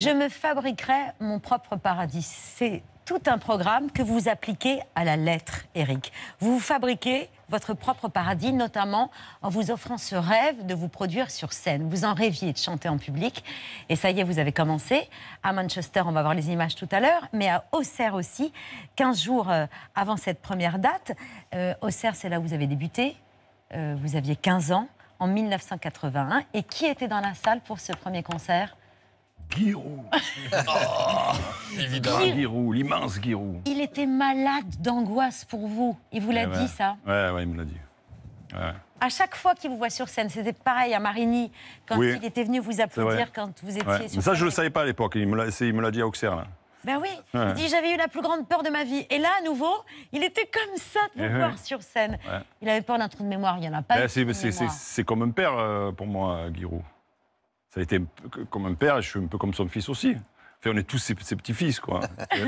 Je me fabriquerai mon propre paradis. C'est tout un programme que vous appliquez à la lettre, Eric. Vous fabriquez votre propre paradis, notamment en vous offrant ce rêve de vous produire sur scène. Vous en rêviez de chanter en public. Et ça y est, vous avez commencé. À Manchester, on va voir les images tout à l'heure, mais à Auxerre aussi, 15 jours euh, avant cette première date. Euh, Auxerre, c'est là où vous avez débuté. Euh, vous aviez 15 ans en 1981. Et qui était dans la salle pour ce premier concert Giroud. Oh, l'immense Giroud. Il était malade d'angoisse pour vous. Il vous l'a eh dit, ça Ouais, il me l'a dit. À chaque fois qu'il vous voit sur scène, c'était pareil à Marigny, quand il était venu vous applaudir quand vous étiez Mais ça, je ne le savais pas à l'époque. Il me l'a dit à Auxerre. Ben oui, il dit j'avais eu la plus grande peur de ma vie. Et là, à nouveau, il était comme ça de vous eh voir sur scène. Il avait peur d'un trou de mémoire, il n'y en a pas. Eh, c'est comme un père euh, pour moi, Giroud ça a été comme un père, et je suis un peu comme son fils aussi. fait, on est tous ses, petits-fils, quoi.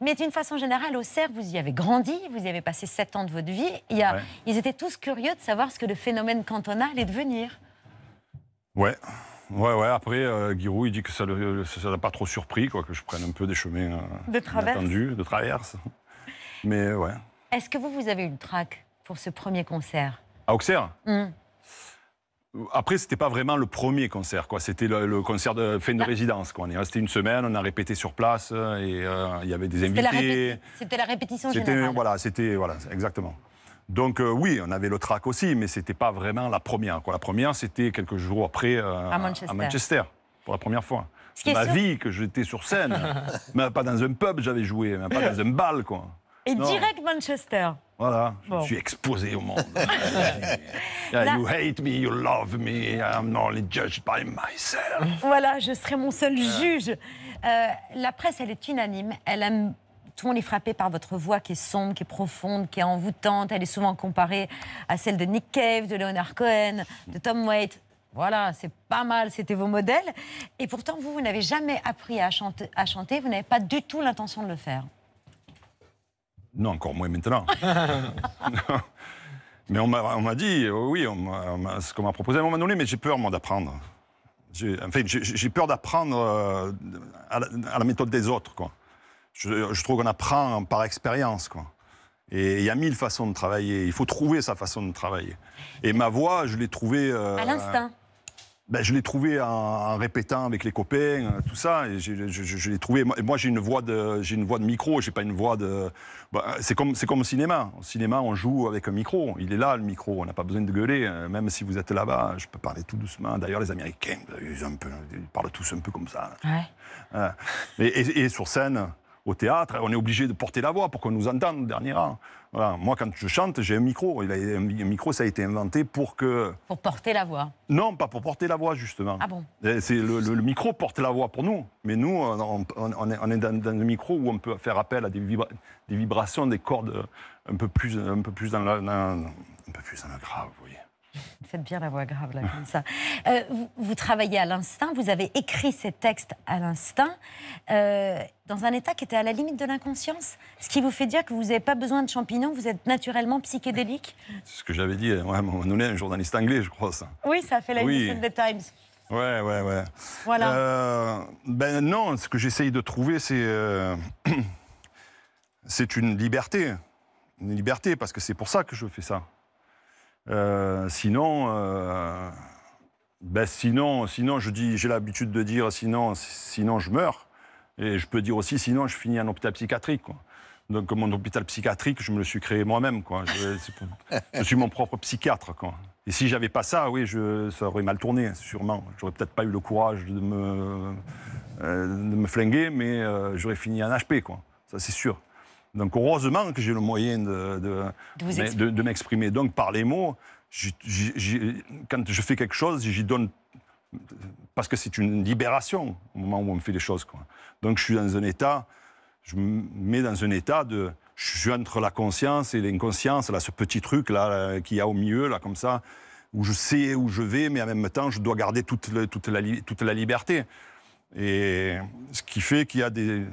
Mais d'une façon générale, au Cerf, vous y avez grandi, vous y avez passé sept ans de votre vie. Il Ils étaient tous curieux de savoir ce que le phénomène cantonal allait devenir. Ouais. Ouais, ouais. Après, euh, il dit que ça ne l'a pas trop surpris, quoi, que je prenne un peu des chemins euh, de traverse. inattendus, de traverse. Mais ouais. Est-ce que vous, vous avez eu le trac pour ce premier concert À Auxerre mmh. Après, ce n'était pas vraiment le premier concert, quoi. C'était le, concert de fin de résidence, On est resté une semaine, on a répété sur place, euh, et euh, il y avait des invités. C'était la, répétition générale. Voilà, c'était voilà, exactement. Donc euh, oui, on avait le track aussi, mais ce n'était pas vraiment la première. Quoi. La première, c'était quelques jours après à, Manchester. pour la première fois. Ce ma vie que j'étais sur scène, mais pas dans un pub, j'avais joué, mais pas dans un bal, quoi. Et direct Manchester. Voilà, je suis exposé au monde. you hate me, you love me, I'm only judged by myself. Voilà, je serai mon seul juge. Euh, la presse, elle est unanime. Elle aime tout le monde est frappé par votre voix qui est sombre, qui est profonde, qui est envoûtante. Elle est souvent comparée à celle de Nick Cave, de Leonard Cohen, de Tom Waits. Voilà, c'est pas mal, c'était vos modèles. Et pourtant, vous, vous n'avez jamais appris à chanter, à chanter vous n'avez pas du tout l'intention de le faire. Non, encore moins maintenant. mais on m'a dit, euh, oui, on ce qu'on m'a proposé à un donné, mais j'ai peur, moi, d'apprendre. En fait, j'ai peur d'apprendre euh, à, la méthode des autres, quoi. Je, trouve qu'on apprend par expérience, quoi. Et il y a mille façons de travailler. Il faut trouver sa façon de travailler. Et ma voix, je l'ai trouvée. Euh, à l'instinct. Ben, je l'ai trouvé en, répétant avec les copains, euh, tout ça. Et je, l'ai trouvé. Moi, j'ai une voix de, j'ai une voix de micro. J'ai pas une voix de. Ben, c'est comme, c'est comme au cinéma. Au cinéma, on joue avec un micro. Il est là le micro. On n'a pas besoin de gueuler. Euh, même si vous êtes là-bas, je peux parler tout doucement. D'ailleurs, les Américains, ils, parlent tous un peu comme ça. Euh, et, et, sur scène, au théâtre, on est obligé de porter la voix pour qu'on nous entende, dernier rang. Moi, quand je chante, j'ai un micro. Il a, un micro, ça a été inventé pour que. Pour porter la voix Non, pas pour porter la voix, justement. Ah bon C'est le, micro porte la voix pour nous. Mais nous, on, on, est, dans, dans, le micro où on peut faire appel à des, vibrations, des cordes un peu plus, un peu plus, dans, un peu plus dans grave, vous voyez. Faites bien la voix grave, là, comme ça. Euh, vous, travaillez à l'instinct, vous avez écrit ces textes à l'instinct, euh, dans un état qui était à la limite de l'inconscience, ce qui vous fait dire que vous n'avez pas besoin de champignons, vous êtes naturellement psychédélique C'est ce que j'avais dit ouais, à un moment donné, un journaliste anglais, je crois, Oui, ça a fait la oui. des Times. Ouais, ouais, ouais. Voilà. Euh, ben non, ce que j'essaye de trouver, c'est. c'est une liberté. Une liberté, parce que c'est pour ça que je fais ça. Euh, sinon, euh, ben sinon, sinon, je dis, j'ai l'habitude de dire, sinon, sinon je meurs. Et je peux dire aussi, sinon, je finis en hôpital psychiatrique. Donc, mon hôpital psychiatrique, je me le suis créé moi-même. Quoi. Je, suis mon propre psychiatre. Quoi. Et si j'avais pas ça, oui, ça aurait mal tourné, sûrement. J'aurais peut-être pas eu le courage de me, euh, me flinguer, mais j'aurais fini en HP. Quoi. Ça, c'est sûr. Donc heureusement que j'ai le moyen de, de, m'exprimer. Donc par les mots, quand je fais quelque chose, j'y donne... Parce que c'est une libération au moment où on fait les choses. Quoi. Donc je suis dans un état, je me mets dans un état de... Je suis entre la conscience et l'inconscience, là, ce petit truc là, qu'il y a au milieu, là, comme ça, où je sais où je vais, mais en même temps, je dois garder toute, toute, la, toute la liberté. Et ce qui fait qu'il y a des,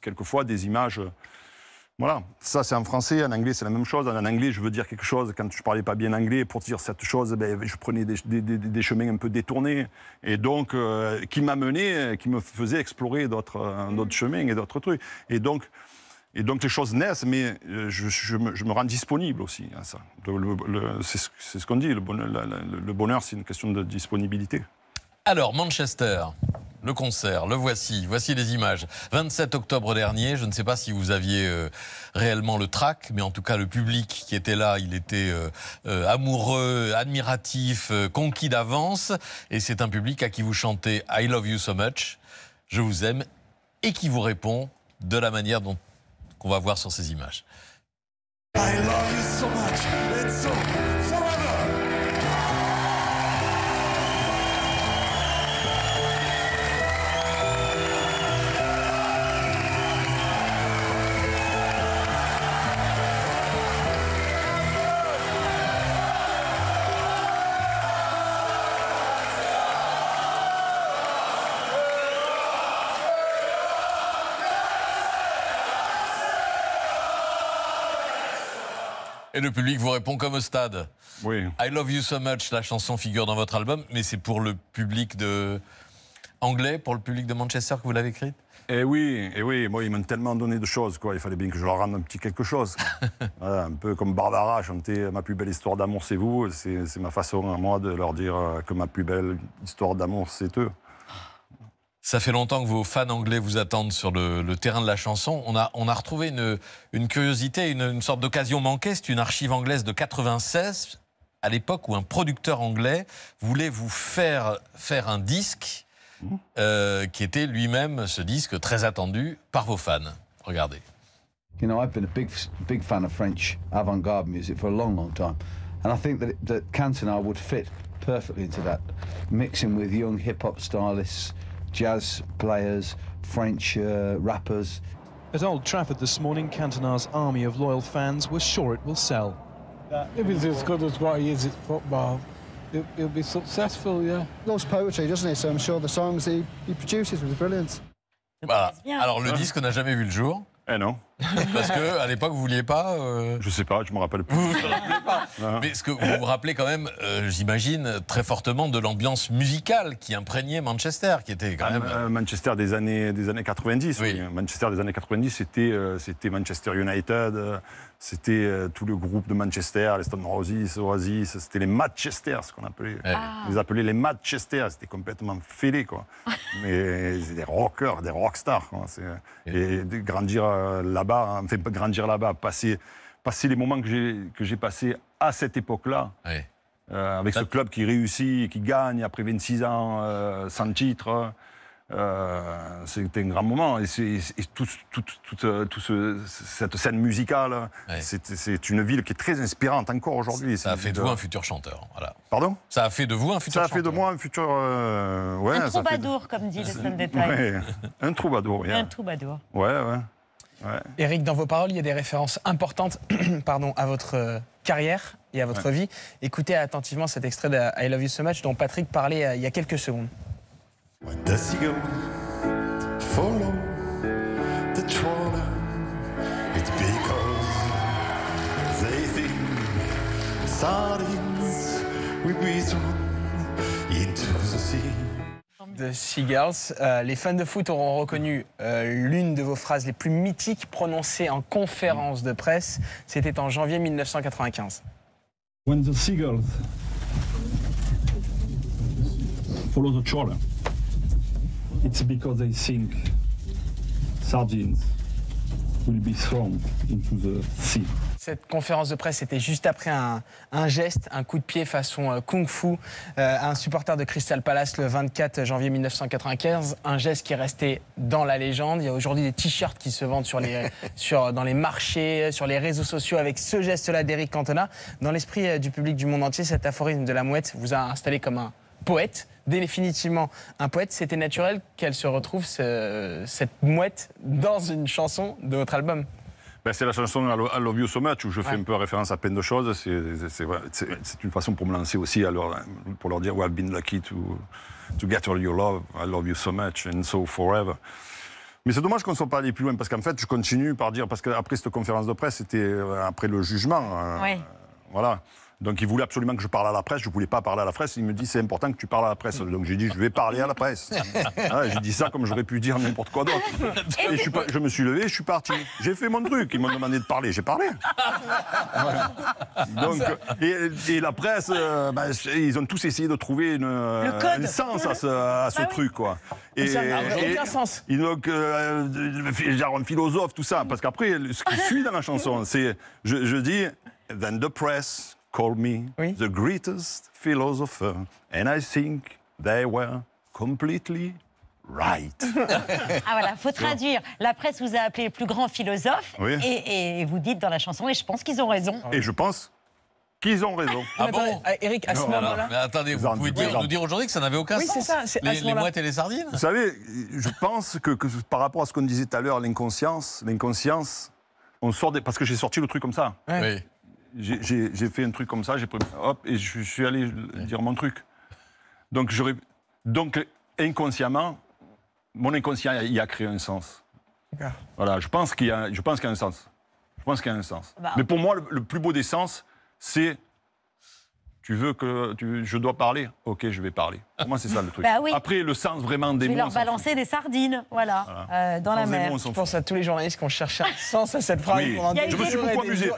quelquefois des images voilà, ça c'est en français, en anglais c'est la même chose. En anglais, je veux dire quelque chose, quand je parlais pas bien anglais, pour dire cette chose, ben, je prenais des, chemins un peu détournés, et donc euh, qui qui m'amenaient, qui me faisait explorer euh, d'autres chemins et d'autres trucs. Et donc, et donc les choses naissent, mais euh, je, me, rends disponible aussi à ça. c'est ce, qu'on dit, le bonheur, bonheur c'est une question de disponibilité. Alors, Manchester le concert, le voici, voici les images. 27 octobre dernier, je ne sais pas si vous aviez euh, réellement le track, mais en tout cas le public qui était là, il était euh, euh, amoureux, admiratif, conquis d'avance, et c'est un public à qui vous chantez I love you so much, je vous aime, et qui vous répond de la manière dont qu'on va voir sur ces images. I love you so much, le public vous répond comme au stade. Oui. I love you so much, la chanson figure dans votre album, mais c'est pour le public de anglais, pour le public de Manchester que vous l'avez écrite Eh oui, eh oui, moi ils m'ont tellement donné de choses, quoi. Il fallait bien que je leur rende un petit quelque chose. un peu comme Barbara chantait euh, Ma plus belle histoire d'amour, c'est vous. C'est ma façon à moi de leur dire euh, que ma plus belle histoire d'amour, c'est eux. Ça fait longtemps que vos fans anglais vous attendent sur le, terrain de la chanson. On a, on a retrouvé une, curiosité, une, sorte d'occasion manquée. C'est une archive anglaise de 96, à l'époque où un producteur anglais voulait vous faire faire un disque euh, qui était lui-même ce disque très attendu par vos fans. Regardez. You know, big, fan of French avant-garde music for a long, long time, and I think that Cantona would fit perfectly into that, mixing with young hip-hop stylists. jazz players, French uh, rappers. At Old Trafford this morning, Cantona's army of loyal fans were sure it will sell. If it's as good as what he is at football, it, will be successful, yeah. loves poetry, doesn't he? So I'm sure the songs he, he produces will be brilliant. Bah! Alors le disque, n'a jamais vu le jour. Eh non. Parce que à l'époque, vous vouliez pas. Euh, je sais pas, je me rappelle plus. Vous vous rappelez pas. Mais ce que vous vous rappelez quand même, euh, j'imagine très fortement de l'ambiance musicale qui imprégnait Manchester, qui était quand ah, même. Euh, Manchester des années des années 90. Oui. Manchester des années 90, c'était c'était Manchester United, c'était tout le groupe de Manchester, les Stone Roses, Oasis, c'était les Manchester, ce qu'on appelait. vous ah. appelez les appelait les Manchester, c'était complètement fêlé quoi. Mais des rockers, des rockstars. Quoi. Et, et de grandir là-bas là hein, fait grandir là-bas, passer, passer les moments que j'ai passés à cette époque-là. Euh, avec ce club qui réussit, qui gagne après 26 ans euh, sans titre. Euh, c'était un grand moment. Et, et toute tout, euh, cette scène musicale, c'est une ville qui est très inspirante encore aujourd'hui. Ça a fait de vous un futur chanteur. Voilà. Pardon Ça a fait de vous un futur chanteur. Ça a fait de moi un futur. un troubadour, comme dit le son Détail. un troubadour. Un troubadour. Ouais, ouais. Eric, dans vos paroles, il y a des références importantes pardon, à votre euh, carrière et à votre vie. Écoutez attentivement cet extrait de I Love You So Much dont Patrick parlait euh, il y a quelques secondes. into the sea de Seagulls. Euh, les fans de foot auront reconnu euh, l'une de vos phrases les plus mythiques prononcées en conférence de presse. C'était en janvier 1995. When the seagulls follow the trawler, it's because they think sardines will be thrown into the sea. Cette conférence de presse était juste après un, geste, un coup de pied façon euh, kung-fu euh, à un supporter de Crystal Palace le 24 janvier 1995. Un geste qui est resté dans la légende. Il y a aujourd'hui des t-shirts qui se vendent dans les marchés, sur les réseaux sociaux avec ce geste-là d'Eric Cantona. Dans l'esprit euh, du public du monde entier, cet aphorisme de la mouette vous a installé comme un poète, définitivement un poète. C'était naturel qu'elle se retrouve, cette mouette, dans une chanson de votre album. Ben, c'est la chanson I Love You So Much, où je fais un peu référence à plein de choses. C'est une façon pour me lancer aussi, pour leur dire I've been lucky to, get all your love, I love you so much, and so forever. Mais c'est dommage qu'on ne soit pas allé plus loin, parce qu'en fait, je continue par dire, parce qu'après cette conférence de presse, c'était euh, après le jugement. Euh, voilà. Donc il voulait absolument que je parle à la presse. Je ne voulais pas parler à la presse. Il me dit c'est important que tu parles à la presse. Donc j'ai dit je vais parler à la presse. Ah, j'ai dit ça comme j'aurais pu dire n'importe quoi d'autre. je, je, me suis levé, je suis parti. J'ai fait mon truc. Ils m'ont demandé de parler. J'ai parlé. Donc, et, la presse, euh, bah, ils ont tous essayé de trouver euh, un sens à ce, bah truc. Quoi. Et, et, aucun sens. Ils donc, euh, genre un philosophe, tout ça. Parce qu'après, ce qui suit dans la chanson, c'est je, je dis, then the press « Call me the greatest philosopher, and I think they were completely right. ah voilà, faut traduire. La presse vous a appelé le plus grand philosophe, et, vous dites dans la chanson, et je pense qu'ils ont raison. Et je pense qu'ils ont raison. Ah, bon ah, Eric, à ce moment-là. Mais attendez, vous pouvez dire, nous dire aujourd'hui que ça n'avait aucun sens. Oui, c'est ça. Les, les mouettes et les sardines Vous savez, je pense que, par rapport à ce qu'on disait tout à l'heure, l'inconscience, l'inconscience, on sort des. Parce que j'ai sorti le truc comme ça. Oui j'ai fait un truc comme ça, j'ai hop, et je suis allé dire mon truc. Donc, donc, inconsciemment, mon inconscient il a, créé un sens. Voilà, je pense qu'il y, y, a un sens. Je pense qu'il y a un sens. Bah, Mais pour moi, le plus beau des sens, c'est tu veux que je dois parler Ok, je vais parler. moi, c'est ça le truc. Bah Après, le sens vraiment des je vais leur balancer des sardines, voilà, euh, dans la mer. je pense à tous les journalistes qu'on cherche cherché un sens à cette phrase. Oui. je me suis beaucoup amusé.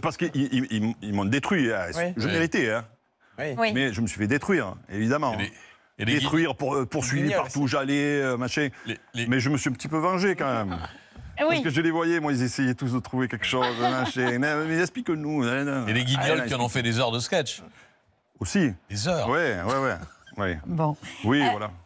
Parce qu'ils m'ont détruit. Hein. Oui. Je méritais, hein. mais je me suis fait détruire, évidemment. Et détruire, pour, euh, poursuivre partout où j'allais, euh, machin. Mais je me suis un petit peu vengé quand même. Ah oui. Parce que je les voyais, moi, ils essayaient tous de trouver quelque chose, machin. Mais explique-nous. Et les guignols qui en ont fait des heures de sketch. Aussi. Des heures. Oui, oui, oui. Ouais. Bon. Oui, euh, voilà.